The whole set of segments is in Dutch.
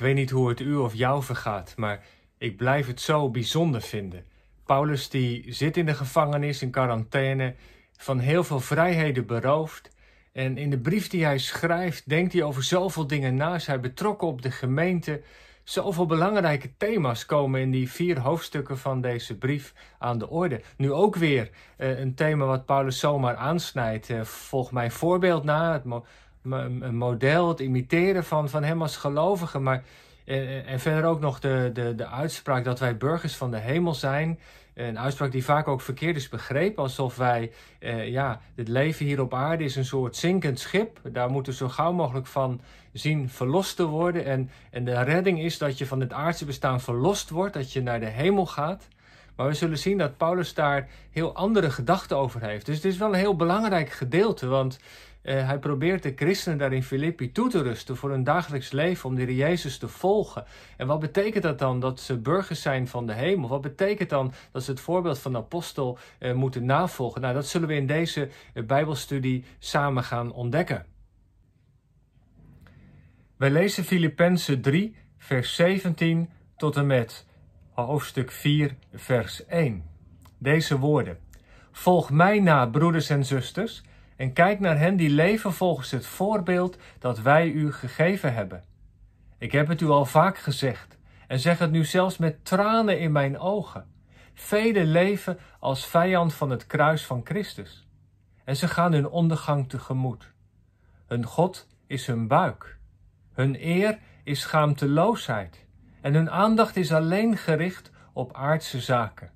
Ik weet niet hoe het u of jou vergaat, maar ik blijf het zo bijzonder vinden. Paulus die zit in de gevangenis, in quarantaine, van heel veel vrijheden beroofd. En in de brief die hij schrijft, denkt hij over zoveel dingen na. Is hij betrokken op de gemeente. Zoveel belangrijke thema's komen in die vier hoofdstukken van deze brief aan de orde. Nu ook weer eh, een thema wat Paulus zomaar aansnijdt. Uh, volg mijn voorbeeld na. Het een model, het imiteren van, van hem als gelovige. Maar, en, eh, eh, en verder ook nog de, de, de uitspraak dat wij burgers van de hemel zijn. Een uitspraak die vaak ook verkeerd is begrepen, alsof wij, eh, ja, het leven hier op aarde is een soort zinkend schip. Daar moeten we zo gauw mogelijk van zien verlost te worden. En, en de redding is dat je van het aardse bestaan verlost wordt, dat je naar de hemel gaat. Maar we zullen zien dat Paulus daar heel andere gedachten over heeft. Dus het is wel een heel belangrijk gedeelte, want eh, hij probeert de christenen daar in Filippi toe te rusten voor hun dagelijks leven om de Jezus te volgen. En wat betekent dat dan? Dat ze burgers zijn van de hemel. Wat betekent dan dat ze het voorbeeld van de apostel eh, moeten navolgen? Nou, dat zullen we in deze eh, Bijbelstudie samen gaan ontdekken. Wij lezen Filippenzen 3, vers 17 tot en met hoofdstuk 4, vers 1. Deze woorden. Volg mij na, broeders en zusters en kijk naar hen die leven volgens het voorbeeld dat wij u gegeven hebben. Ik heb het u al vaak gezegd en zeg het nu zelfs met tranen in mijn ogen. Vele leven als vijand van het kruis van Christus en ze gaan hun ondergang tegemoet. Hun God is hun buik, hun eer is schaamteloosheid en hun aandacht is alleen gericht op aardse zaken.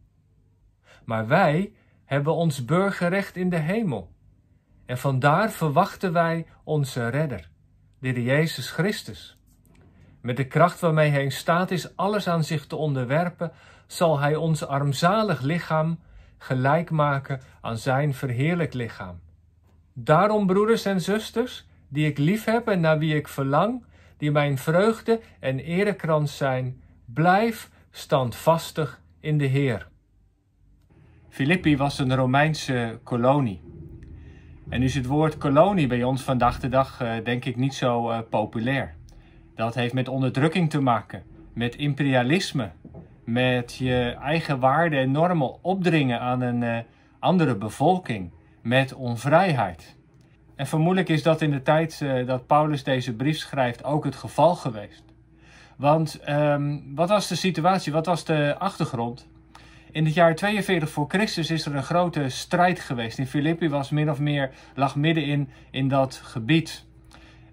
Maar wij hebben ons burgerrecht in de hemel. En vandaar verwachten wij onze redder, de Jezus Christus. Met de kracht waarmee hij in staat is alles aan zich te onderwerpen, zal hij ons armzalig lichaam gelijk maken aan zijn verheerlijk lichaam. Daarom, broeders en zusters, die ik lief en naar wie ik verlang, die mijn vreugde en erekrans zijn, blijf standvastig in de Heer. Filippi was een Romeinse kolonie. En is het woord kolonie bij ons vandaag de dag eh, denk ik niet zo eh, populair. Dat heeft met onderdrukking te maken, met imperialisme, met je eigen waarden en normen opdringen aan een eh, andere bevolking, met onvrijheid. En vermoedelijk is dat in de tijd dat Paulus deze brief schrijft ook het geval geweest. Want ehm, wat was de situatie, wat was de achtergrond? In het jaar 42 voor Christus is er een grote strijd geweest. In Filippi was min of meer, lag middenin in dat gebied.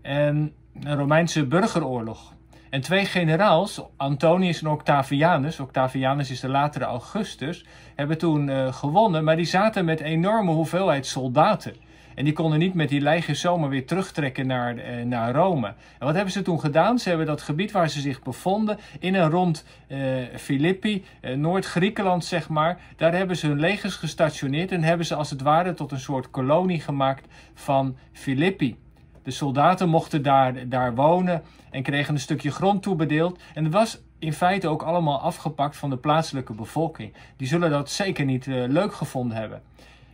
En een Romeinse burgeroorlog. En twee generaals, Antonius en Octavianus, Octavianus is de latere Augustus, hebben toen eh, gewonnen, maar die zaten met enorme hoeveelheid soldaten. En die konden niet met die lege zomaar weer terugtrekken naar, eh, naar Rome. En wat hebben ze toen gedaan? Ze hebben dat gebied waar ze zich bevonden, in en rond eh, Filippi, eh, Noord-Griekenland zeg maar, daar hebben ze hun legers gestationeerd en hebben ze als het ware tot een soort kolonie gemaakt van Filippi. De soldaten mochten daar, daar wonen en kregen een stukje grond toebedeeld. En het was in feite ook allemaal afgepakt van de plaatselijke bevolking. Die zullen dat zeker niet leuk gevonden hebben.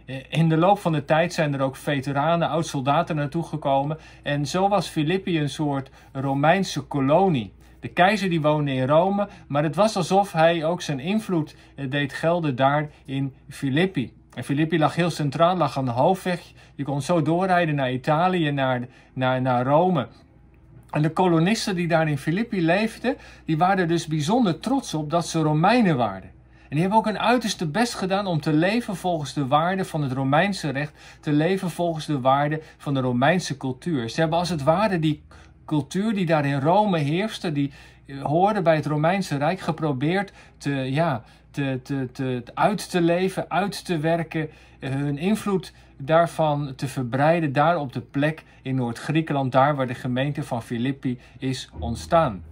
Eh, in de loop van de tijd zijn er ook veteranen, oud-soldaten naartoe gekomen. En zo was Filippi een soort Romeinse kolonie. De keizer die woonde in Rome, maar het was alsof hij ook zijn invloed eh, deed gelden daar in Filippi. En Filippi lag heel centraal, lag aan de hoofdweg. Je kon zo doorrijden naar Italië, naar, naar, naar Rome. En de kolonisten die daar in Filippi leefden, die waren dus bijzonder trots op dat ze Romeinen waren. En die hebben ook hun uiterste best gedaan om te leven volgens de waarden van het Romeinse recht, te leven volgens de waarden van de Romeinse cultuur. Ze hebben als het ware die cultuur die daar in Rome heerste, die eh, hoorde bij het Romeinse Rijk, geprobeerd te, ja, te, te, te, uit te leven, uit te werken, eh, hun invloed daarvan te verbreiden, daar op de plek in Noord-Griekenland, daar waar de gemeente van Filippi is ontstaan.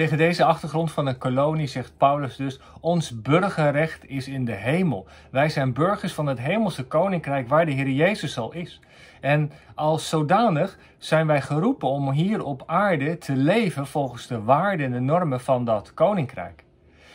Tegen deze achtergrond van een kolonie zegt Paulus dus: Ons burgerrecht is in de hemel. Wij zijn burgers van het hemelse koninkrijk waar de Heer Jezus al is. En als zodanig zijn wij geroepen om hier op aarde te leven volgens de waarden en de normen van dat koninkrijk.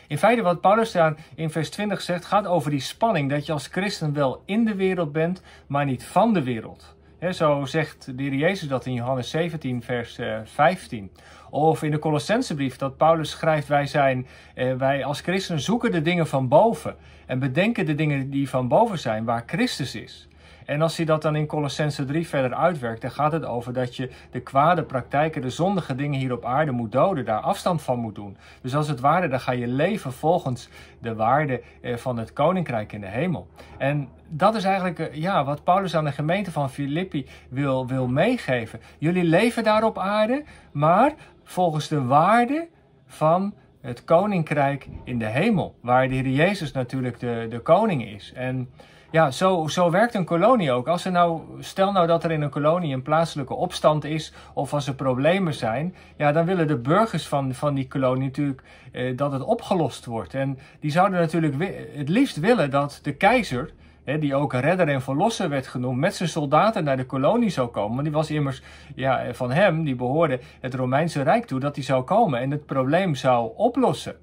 In feite, wat Paulus daar in vers 20 zegt, gaat over die spanning dat je als christen wel in de wereld bent, maar niet van de wereld zo zegt de heer Jezus dat in Johannes 17, vers 15. Eh, of in de Colossensebrief dat Paulus schrijft: wij, zijn, eh, wij als christenen zoeken de dingen van boven en bedenken de dingen die van boven zijn, waar Christus is. En als hij dat dan in Colossense 3 verder uitwerkt, dan gaat het over dat je de kwade praktijken, de zondige dingen hier op aarde moet doden, daar afstand van moet doen. Dus als het ware, dan ga je leven volgens de waarde eh, van het koninkrijk in de hemel. En dat is eigenlijk eh, ja, wat Paulus aan de gemeente van Filippi wil, wil meegeven. Jullie leven daar op aarde, maar volgens de waarde van het koninkrijk in de hemel. Waar de Heer Jezus natuurlijk de, de koning is. En ja, zo, zo werkt een kolonie ook. Als er nou, stel nou dat er in een kolonie een plaatselijke opstand is of als er problemen zijn, ja, dan willen de burgers van, van die kolonie natuurlijk eh, dat het opgelost wordt. En die zouden natuurlijk het liefst willen dat de keizer, hè, die ook redder en verlosser werd genoemd, met zijn soldaten naar de kolonie zou komen. Want die was immers ja, eh, van hem, die behoorde het Romeinse Rijk toe, dat die zou komen en het probleem zou oplossen.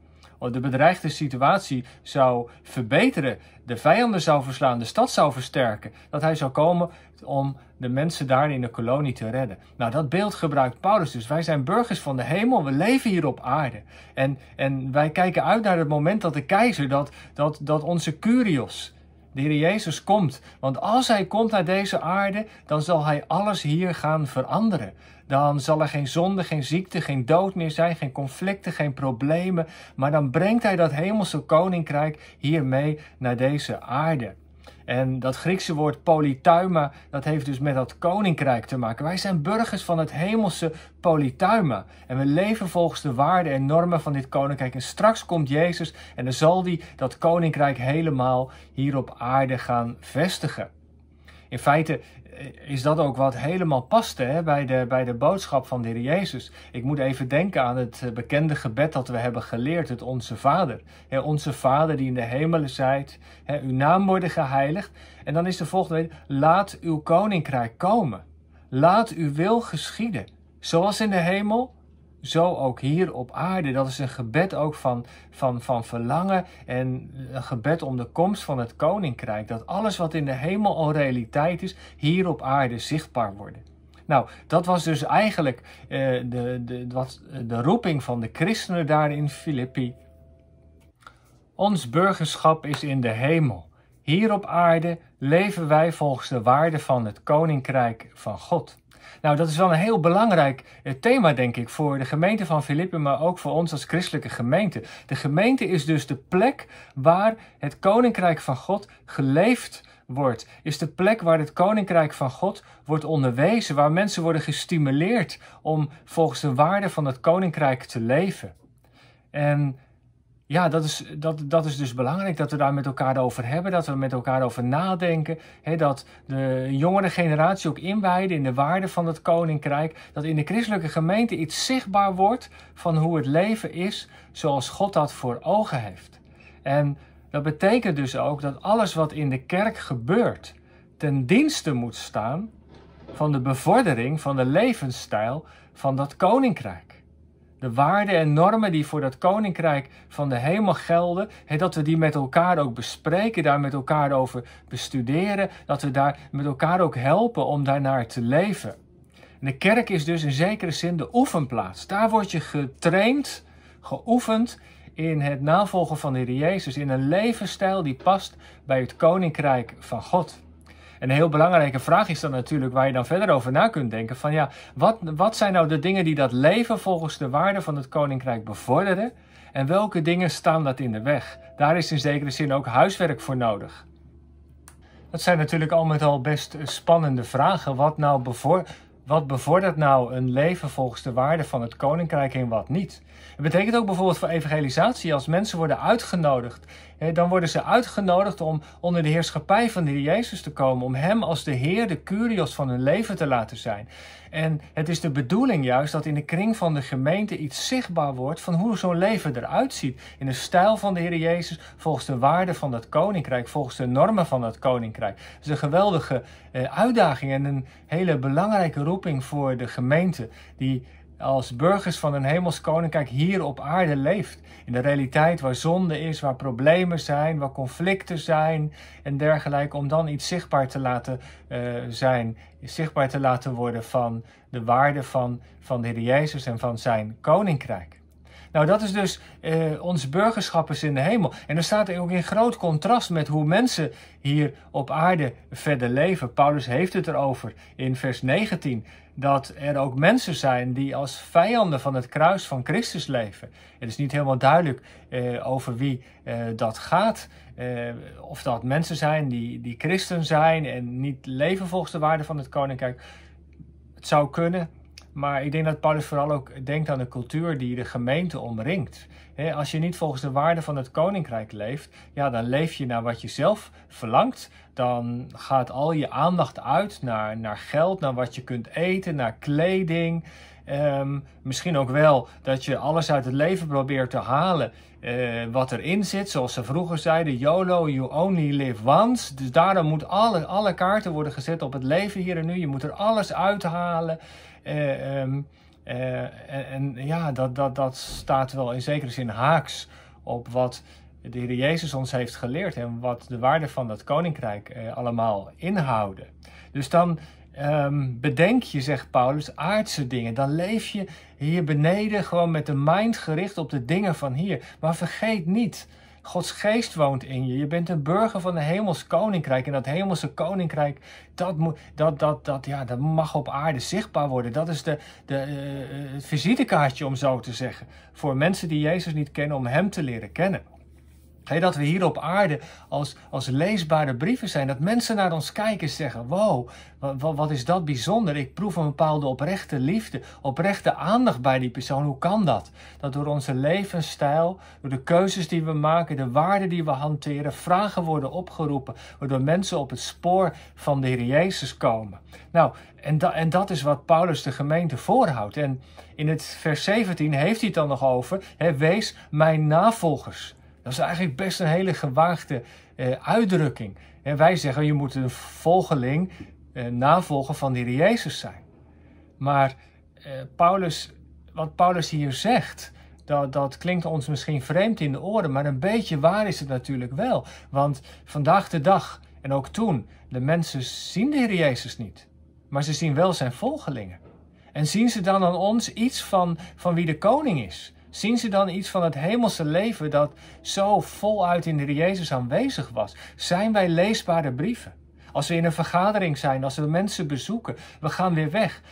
Oh, de bedreigde situatie zou verbeteren, de vijanden zou verslaan, de stad zou versterken, dat hij zou komen om de mensen daar in de kolonie te redden. Nou, dat beeld gebruikt Paulus dus. Wij zijn burgers van de hemel, we leven hier op aarde. En, en wij kijken uit naar het moment dat de keizer, dat, dat, dat onze Curios, de Heer Jezus komt. Want als Hij komt naar deze aarde, dan zal Hij alles hier gaan veranderen. Dan zal er geen zonde, geen ziekte, geen dood meer zijn, geen conflicten, geen problemen. Maar dan brengt hij dat hemelse koninkrijk hiermee naar deze aarde. En dat Griekse woord polytuima, dat heeft dus met dat koninkrijk te maken. Wij zijn burgers van het hemelse polytuima. En we leven volgens de waarden en normen van dit koninkrijk. En straks komt Jezus en dan zal hij dat koninkrijk helemaal hier op aarde gaan vestigen. In feite is dat ook wat helemaal paste hè, bij, de, bij de boodschap van de Heer Jezus. Ik moet even denken aan het eh, bekende gebed dat we hebben geleerd, het Onze Vader. Hè, onze Vader die in de hemelen zijt, hè, uw naam worden geheiligd. En dan is de volgende, laat uw koninkrijk komen. Laat uw wil geschieden, zoals in de hemel, zo ook hier op aarde. Dat is een gebed ook van, van, van verlangen en een gebed om de komst van het koninkrijk. Dat alles wat in de hemel al realiteit is, hier op aarde zichtbaar worden. Nou, dat was dus eigenlijk eh, de, de, wat, de roeping van de christenen daar in Filippi. Ons burgerschap is in de hemel. Hier op aarde leven wij volgens de waarde van het koninkrijk van God. Nou, dat is wel een heel belangrijk eh, thema, denk ik, voor de gemeente van Filippen, maar ook voor ons als christelijke gemeente. De gemeente is dus de plek waar het koninkrijk van God geleefd wordt. Is de plek waar het koninkrijk van God wordt onderwezen, waar mensen worden gestimuleerd om volgens de waarden van het koninkrijk te leven. En ja, dat is, dat, dat is dus belangrijk dat we daar met elkaar over hebben, dat we met elkaar over nadenken. Hè, dat de jongere generatie ook inwijden in de waarde van het koninkrijk. Dat in de christelijke gemeente iets zichtbaar wordt van hoe het leven is zoals God dat voor ogen heeft. En dat betekent dus ook dat alles wat in de kerk gebeurt ten dienste moet staan van de bevordering van de levensstijl van dat koninkrijk de waarden en normen die voor dat koninkrijk van de hemel gelden, dat we die met elkaar ook bespreken, daar met elkaar over bestuderen, dat we daar met elkaar ook helpen om daarnaar te leven. de kerk is dus in zekere zin de oefenplaats. Daar word je getraind, geoefend in het navolgen van de Heer Jezus, in een levensstijl die past bij het koninkrijk van God een heel belangrijke vraag is dan natuurlijk waar je dan verder over na kunt denken. Van ja, wat, wat zijn nou de dingen die dat leven volgens de waarden van het koninkrijk bevorderen? En welke dingen staan dat in de weg? Daar is in zekere zin ook huiswerk voor nodig. Dat zijn natuurlijk al met al best spannende vragen. Wat, nou wat bevordert nou een leven volgens de waarden van het koninkrijk en wat niet? Het betekent ook bijvoorbeeld voor evangelisatie als mensen worden uitgenodigd dan worden ze uitgenodigd om onder de heerschappij van de Heer Jezus te komen, om Hem als de Heer, de Curios van hun leven te laten zijn. En het is de bedoeling juist dat in de kring van de gemeente iets zichtbaar wordt van hoe zo'n leven eruit ziet. In de stijl van de Heer Jezus, volgens de waarden van dat koninkrijk, volgens de normen van dat koninkrijk. Het is een geweldige eh, uitdaging en een hele belangrijke roeping voor de gemeente, die als burgers van een hemels koninkrijk hier op aarde leeft. In de realiteit waar zonde is, waar problemen zijn, waar conflicten zijn en dergelijke. Om dan iets zichtbaar te laten eh, zijn, zichtbaar te laten worden van de waarde van, van de Heer Jezus en van zijn koninkrijk. Nou, dat is dus eh, ons burgerschap is in de hemel. En dat staat ook in groot contrast met hoe mensen hier op aarde verder leven. Paulus heeft het erover in vers 19 dat er ook mensen zijn die als vijanden van het kruis van Christus leven. Het is niet helemaal duidelijk eh, over wie eh, dat gaat. Eh, of dat mensen zijn die, die christen zijn en niet leven volgens de waarden van het koninkrijk. Het zou kunnen, maar ik denk dat Paulus vooral ook denkt aan de cultuur die de gemeente omringt. Als je niet volgens de waarden van het koninkrijk leeft, ja, dan leef je naar wat je zelf verlangt. Dan gaat al je aandacht uit naar, naar geld, naar wat je kunt eten, naar kleding. Ehm, misschien ook wel dat je alles uit het leven probeert te halen uh, wat erin zit. Zoals ze vroeger zeiden, YOLO, you only live once. Dus daarom moet alle, alle kaarten worden gezet op het leven hier en nu. Je moet er alles uithalen. Eh, ehm, eh, en, en, ja, dat, dat, dat staat wel in zekere zin haaks op wat de Heer Jezus ons heeft geleerd en wat de waarden van dat koninkrijk eh, allemaal inhouden. Dus dan ehm, bedenk je, zegt Paulus, aardse dingen. Dan leef je hier beneden gewoon met de mind gericht op de dingen van hier. Maar vergeet niet Gods geest woont in je. Je bent een burger van het hemels koninkrijk. En dat hemelse koninkrijk, dat, moet, dat, dat, dat, ja, dat mag op aarde zichtbaar worden. Dat is de, de, eh, eh, het visitekaartje, om zo te zeggen. Voor mensen die Jezus niet kennen, om Hem te leren kennen dat we hier op aarde als, als leesbare brieven zijn. Dat mensen naar ons kijken en zeggen: Wow, wat, is dat bijzonder? Ik proef een bepaalde oprechte liefde, oprechte aandacht bij die persoon. Hoe kan dat? Dat door onze levensstijl, door de keuzes die we maken, de waarden die we hanteren, vragen worden opgeroepen. Waardoor mensen op het spoor van de Heer Jezus komen. Nou, en, en dat is wat Paulus de gemeente voorhoudt. En in het vers 17 heeft hij het dan nog over: Wees mijn navolgers. Dat is eigenlijk best een hele gewaagde eh, uitdrukking. En wij zeggen je moet een volgeling, eh, navolger van de Heer Jezus zijn. Maar eh, Paulus, wat Paulus hier zegt, dat, dat klinkt ons misschien vreemd in de oren, maar een beetje waar is het natuurlijk wel. Want vandaag de dag en ook toen, de mensen zien de Heer Jezus niet, maar ze zien wel zijn volgelingen. En zien ze dan aan ons iets van, van wie de koning is? Zien ze dan iets van het hemelse leven dat zo voluit in de Jezus aanwezig was? Zijn wij leesbare brieven? Als we in een vergadering zijn, als we mensen bezoeken, we gaan weer weg.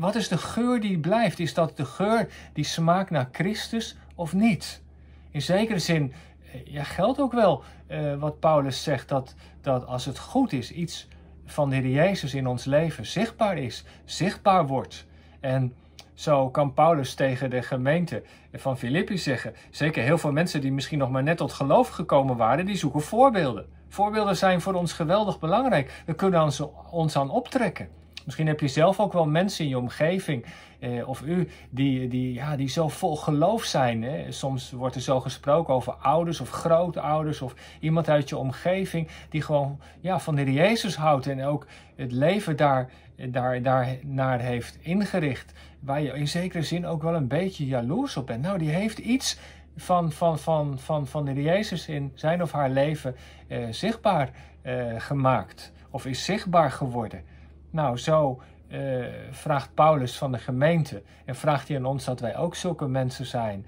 wat is de geur die blijft? Is dat de geur die smaakt naar Christus of niet? In zekere zin eh, ja, geldt ook wel eh, wat Paulus zegt: dat, dat als het goed is, iets van de Heer Jezus in ons leven zichtbaar is, zichtbaar wordt. En zo kan Paulus tegen de gemeente van Filippi zeggen. Zeker heel veel mensen die misschien nog maar net tot geloof gekomen waren, die zoeken voorbeelden. Voorbeelden zijn voor ons geweldig belangrijk. We kunnen ons, aan optrekken. Misschien heb je zelf ook wel mensen in je omgeving eh, of u die, die, ja, die zo vol geloof zijn. Hè. Soms wordt er zo gesproken over ouders of grootouders of iemand uit je omgeving die gewoon ja, van de Jezus houdt en ook het leven daar, daar, daar naar heeft ingericht waar je in zekere zin ook wel een beetje jaloers op bent. Nou, die heeft iets van, van, van, van, van de Jezus in zijn of haar leven eh, zichtbaar eh, gemaakt. Of is zichtbaar geworden. Nou, zo eh, vraagt Paulus van de gemeente. En vraagt hij aan ons dat wij ook zulke mensen zijn.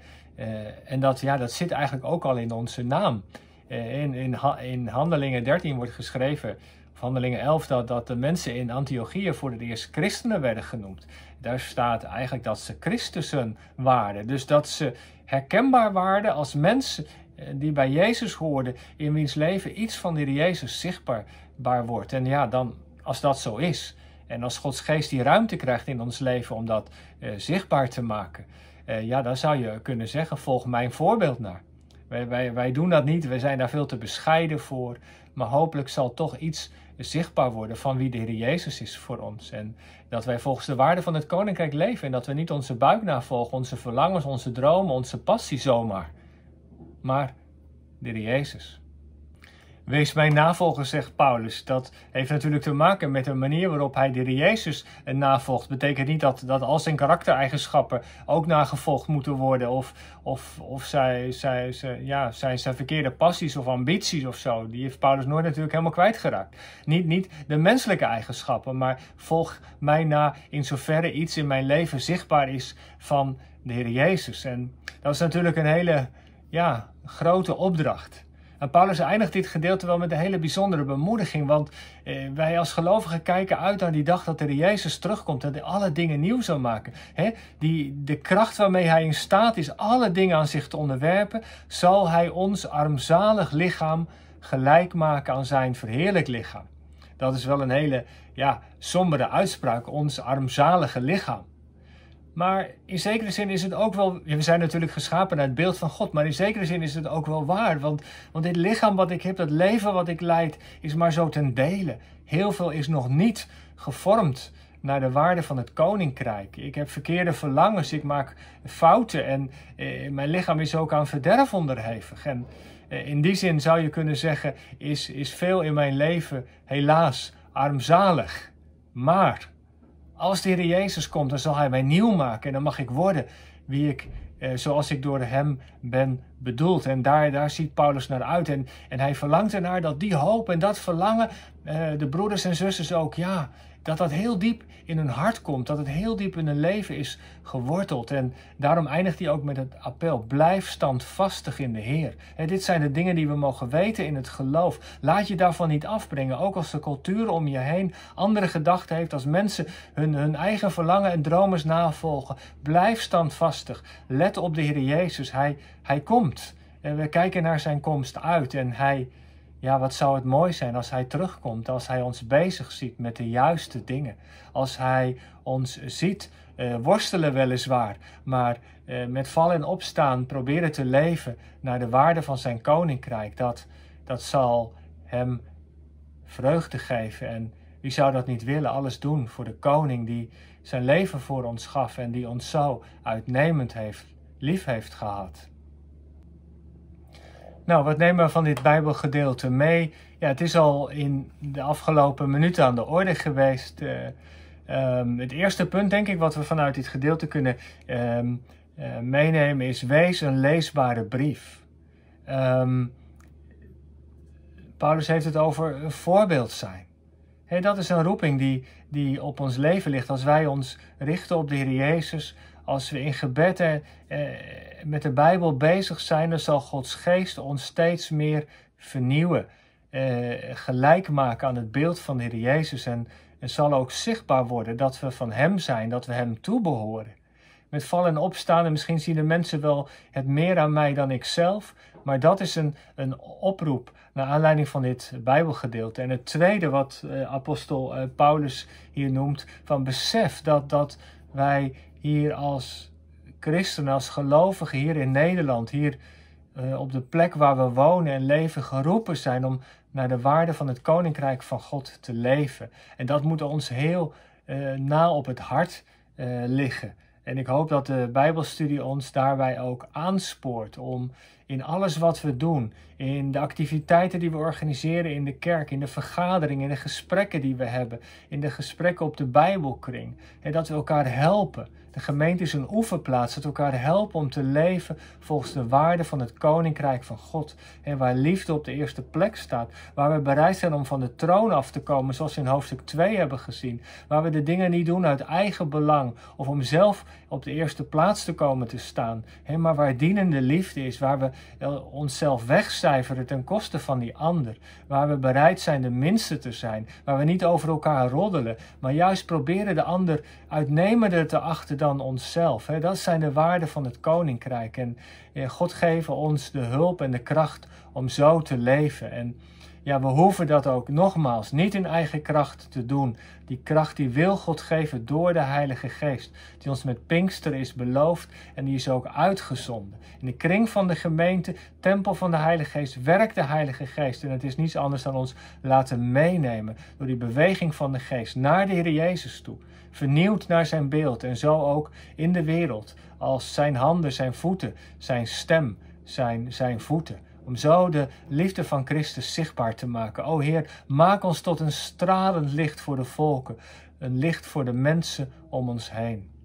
en dat, ja, dat zit eigenlijk ook al in onze naam. in, in, in Handelingen 13 wordt geschreven Handelingen 11 dat, dat de mensen in Antiochieën voor het eerst christenen werden genoemd. Daar staat eigenlijk dat ze Christussen waren. Dus dat ze herkenbaar waren als mensen eh, die bij Jezus hoorden, in wiens leven iets van de Jezus zichtbaar wordt. En ja, dan, als dat zo is, en als Gods geest die ruimte krijgt in ons leven om dat eh, zichtbaar te maken, eh, ja, dan zou je kunnen zeggen, volg mijn voorbeeld naar. Wij, wij, wij doen dat niet, we zijn daar veel te bescheiden voor, maar hopelijk zal toch iets zichtbaar worden van wie de Heer Jezus is voor ons. En dat wij volgens de waarde van het koninkrijk leven en dat we niet onze buik navolgen, onze verlangens, onze dromen, onze passie zomaar, maar de Heer Jezus. Wees mijn navolger, zegt Paulus. Dat heeft natuurlijk te maken met de manier waarop hij de Jezus eh, navolgt. Betekent niet dat, dat al zijn karaktereigenschappen ook nagevolgd moeten worden. Of, of, of zij, zij, ja, zijn, zijn verkeerde passies of ambities of zo. Die heeft Paulus nooit natuurlijk helemaal kwijtgeraakt. Niet, niet de menselijke eigenschappen, maar volg mij na in zoverre iets in mijn leven zichtbaar is van de Heer Jezus. En dat is natuurlijk een hele ja, grote opdracht. Paulus eindigt dit gedeelte wel met een hele bijzondere bemoediging, want eh, wij als gelovigen kijken uit naar die dag dat de Jezus terugkomt, dat hij alle dingen nieuw zal maken. Die, de kracht waarmee hij in staat is alle dingen aan zich te onderwerpen, zal hij ons armzalig lichaam gelijk maken aan zijn verheerlijk lichaam. Dat is wel een hele ja, sombere uitspraak, ons armzalige lichaam. Maar in zekere zin is het ook wel. We zijn natuurlijk geschapen naar het beeld van God. Maar in zekere zin is het ook wel waar. Want, want dit lichaam wat ik heb, dat leven wat ik leid, is maar zo ten dele. Heel veel is nog niet gevormd naar de waarde van het koninkrijk. Ik heb verkeerde verlangens, ik maak fouten en eh, mijn lichaam is ook aan verderf onderhevig. En eh, in die zin zou je kunnen zeggen: is, is veel in mijn leven helaas armzalig. Maar als de Heer Jezus komt, dan zal Hij mij nieuw maken en dan mag ik worden wie ik, eh, zoals ik door Hem ben bedoeld. En daar, daar ziet Paulus naar uit. En, en hij verlangt ernaar dat die hoop en dat verlangen eh, de broeders en zusters ook, ja, dat dat heel diep in hun hart komt, dat het heel diep in hun leven is geworteld. En daarom eindigt hij ook met het appel: blijf standvastig in de Heer. dit zijn de dingen die we mogen weten in het geloof. Laat je daarvan niet afbrengen, ook als de cultuur om je heen andere gedachten heeft, als mensen hun, hun eigen verlangen en dromen navolgen. Blijf standvastig. Let op de Heer Jezus, hij, hij komt. En we kijken naar zijn komst uit en hij ja, wat zou het mooi zijn als Hij terugkomt, als Hij ons bezig ziet met de juiste dingen. Als Hij ons ziet uh, worstelen weliswaar, maar eh, met vallen en opstaan proberen te leven naar de waarde van Zijn koninkrijk. Dat, dat zal Hem vreugde geven. En wie zou dat niet willen? Alles doen voor de koning die zijn leven voor ons gaf en die ons zo uitnemend heeft, lief heeft gehad. Nou, wat nemen we van dit Bijbelgedeelte mee? Ja, het is al in de afgelopen minuten aan de orde geweest. Eh, ehm, het eerste punt, denk ik, wat we vanuit dit gedeelte kunnen ehm, eh, meenemen, is: wees een leesbare brief. Ehm, Paulus heeft het over een voorbeeld zijn. He, dat is een roeping die, die op ons leven ligt. Als wij ons richten op de Heer Jezus, als we in gebed en, eh, eh, met de Bijbel bezig zijn, dan zal Gods geest ons steeds meer vernieuwen. Eh, gelijk maken aan het beeld van de Heer Jezus. En zal ook zichtbaar worden dat we van Hem zijn, dat we Hem toebehoren. Met vallen en opstaan, en misschien zien de mensen wel het meer aan mij dan ikzelf, maar dat is een, een oproep naar aanleiding van dit Bijbelgedeelte. En het tweede wat uh, apostel eh, Paulus hier noemt, van besef dat, dat wij hier als christenen, als gelovigen hier in Nederland, hier eh, op de plek waar we wonen en leven, geroepen zijn om naar de waarde van het Koninkrijk van God te leven. En dat moet ons heel na op het hart liggen. En ik hoop dat de Bijbelstudie ons daarbij ook aanspoort om in alles wat we doen, in de activiteiten die we organiseren in de kerk, in de vergaderingen, in de gesprekken die we hebben, in de gesprekken op de Bijbelkring. En dat we elkaar helpen. De gemeente is een oefenplaats dat we elkaar helpen om te leven volgens de waarden van het koninkrijk van God. En waar liefde op de eerste plek staat, waar we bereid zijn om van de troon af te komen, zoals we in hoofdstuk 2 hebben gezien. Waar we de dingen niet doen uit eigen belang of om zelf op de eerste plaats te komen te staan, maar waar dienende liefde is, waar we eh, onszelf wegcijferen ten koste van die ander. Waar we bereid zijn de minste te zijn. Waar we niet over elkaar roddelen. Maar juist proberen de ander uitnemender te achten dan onszelf. Hè. Dat zijn de waarden van het koninkrijk. En eh, God geven ons de hulp en de kracht om zo te leven. En ja, we hoeven dat ook nogmaals niet in eigen kracht te doen. Die kracht die wil God geven door de Heilige Geest, die ons met Pinkster is beloofd en die is ook uitgezonden. In de kring van de gemeente, tempel van de Heilige Geest, werkt de Heilige Geest. En het is niets anders dan ons laten meenemen door die beweging van de Geest naar de Heer Jezus toe. Vernieuwd naar zijn beeld en zo ook in de wereld, als zijn handen, zijn voeten, zijn stem, zijn, zijn voeten. Om zo de liefde van Christus zichtbaar te maken. O Heer, maak ons tot een stralend licht voor de volken. Een licht voor de mensen om ons heen.